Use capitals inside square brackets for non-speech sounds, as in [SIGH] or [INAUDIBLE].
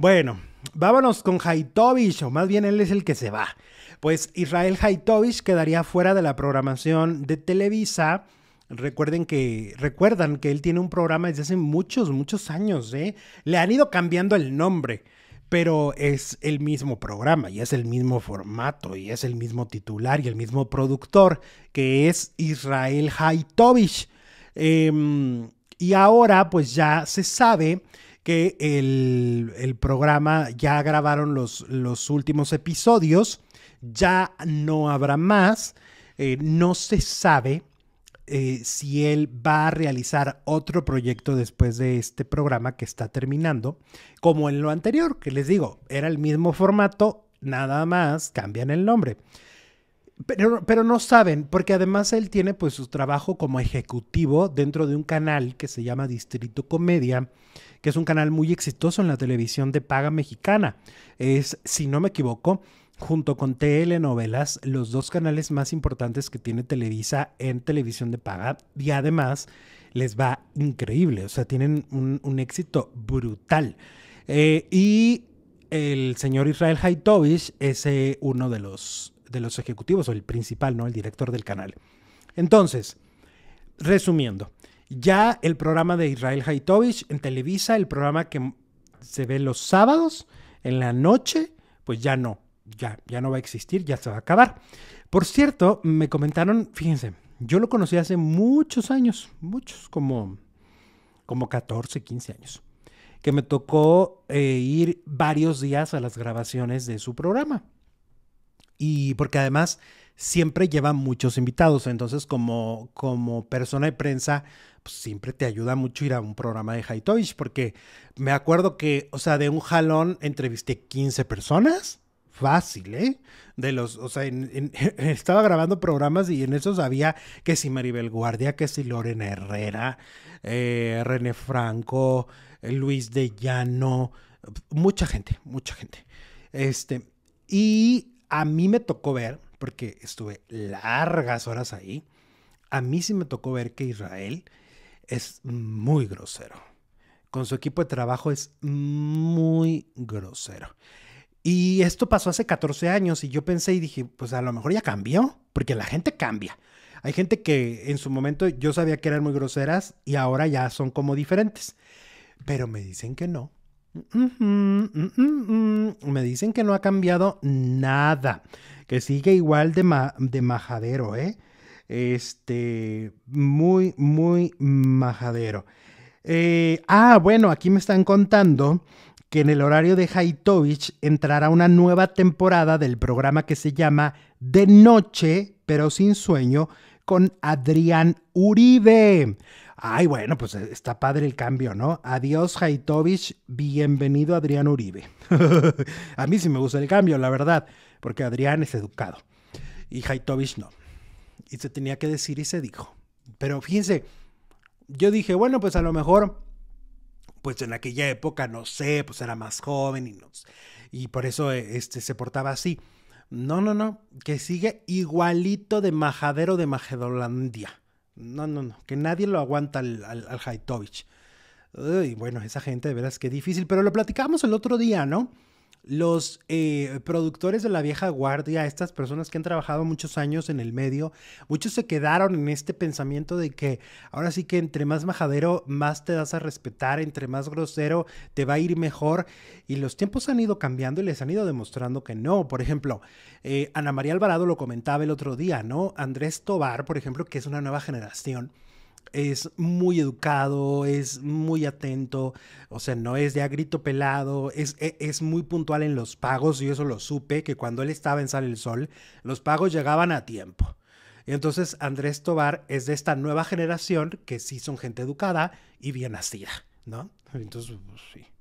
Bueno, vámonos con Haitovich, o más bien él es el que se va. Pues Israel Haitovich quedaría fuera de la programación de Televisa. Recuerden que, recuerdan que él tiene un programa desde hace muchos, muchos años, ¿eh? Le han ido cambiando el nombre, pero es el mismo programa y es el mismo formato y es el mismo titular y el mismo productor, que es Israel Haitovich. Em, y ahora pues ya se sabe el, programa ya grabaron los, últimos episodios, ya no habrá más, eh, no se sabe eh, si él va a realizar otro proyecto después de este programa que está terminando, como en lo anterior, que les digo, era el mismo formato, nada más cambian el nombre. Pero, no saben, porque además él tiene pues su trabajo como ejecutivo dentro de un canal que se llama Distrito Comedia, que es un canal muy exitoso en la televisión de paga mexicana. Es, si no me equivoco, junto con Telenovelas, los dos canales más importantes que tiene Televisa en televisión de paga. Y además les va increíble, o sea, tienen un, éxito brutal. Eh, y el señor Israel Haitovich es eh, uno de los de los ejecutivos, o el principal, ¿no? El director del canal. Entonces, resumiendo, ya el programa de Israel Haitovich en Televisa, el programa que se ve los sábados en la noche, pues ya no, ya, ya no va a existir, ya se va a acabar. Por cierto, me comentaron, fíjense, yo lo conocí hace muchos años, muchos, como, como 14, 15 años, que me tocó eh, ir varios días a las grabaciones de su programa. Y porque además siempre lleva muchos invitados, entonces como, como persona de prensa, pues siempre te ayuda mucho ir a un programa de Haitovich, porque me acuerdo que, o sea, de un jalón entrevisté 15 personas fácil, ¿eh? De los, o sea, [LAUGHS] estaba grabando programas y en esos había que si Maribel Guardia, que si Lorena Herrera, eh, René Franco, Luis de Llano, mucha gente, mucha gente. Este, y a mí me tocó ver, porque estuve largas horas ahí, a mí sí me tocó ver que Israel es muy grosero. Con su equipo de trabajo es muy grosero. Y esto pasó hace 14 años y yo pensé y dije, pues a lo mejor ya cambió, porque la gente cambia. Hay gente que en su momento yo sabía que eran muy groseras y ahora ya son como diferentes. Pero me dicen que no, Mm, mm, mm, me dicen que no ha cambiado nada, que sigue igual de, de majadero, ¿eh? Este, muy, muy majadero. Eh, ah, bueno, aquí me están contando que en el horario de Haitovich entrará una nueva temporada del programa que se llama De Noche, pero sin sueño, con Adrián Uribe. Ay, bueno, pues eh, está padre el cambio, ¿no? Adiós, Haitovich, bienvenido Adrián Uribe. [LAUGHS] a mí sí me gusta el cambio, la verdad, porque Adrián es educado y Haitovich no. Y se tenía que decir y se dijo. Pero fíjense, yo dije, bueno, pues a lo mejor, pues en aquella época, no sé, pues era más joven y, y por eso eh, este, se portaba así. No, no, no, que sigue igualito de majadero de Majedolandia. No, no, no, que nadie lo aguanta al, al, al Haitovich. bueno, esa gente de es que difícil, pero lo platicamos el otro día, ¿no? los eh, productores de la vieja guardia, estas personas que han trabajado muchos años en el medio, muchos se quedaron en este pensamiento de que ahora sí que entre más majadero, más te das a respetar, entre más grosero, te va a ir mejor. Y los tiempos han ido cambiando y les han ido demostrando que no. Por ejemplo, eh, Ana María Alvarado lo comentaba el otro día, ¿no? Andrés Tobar, por ejemplo, que es una nueva generación es muy educado, es muy atento, o sea, no es de a grito pelado, es, e, muy puntual en los pagos, y eso lo supe, que cuando él estaba en Sale el Sol, los pagos llegaban a tiempo. Y entonces Andrés Tobar es de esta nueva generación que sí son gente educada y bien nacida, ¿no? Entonces, pues, sí.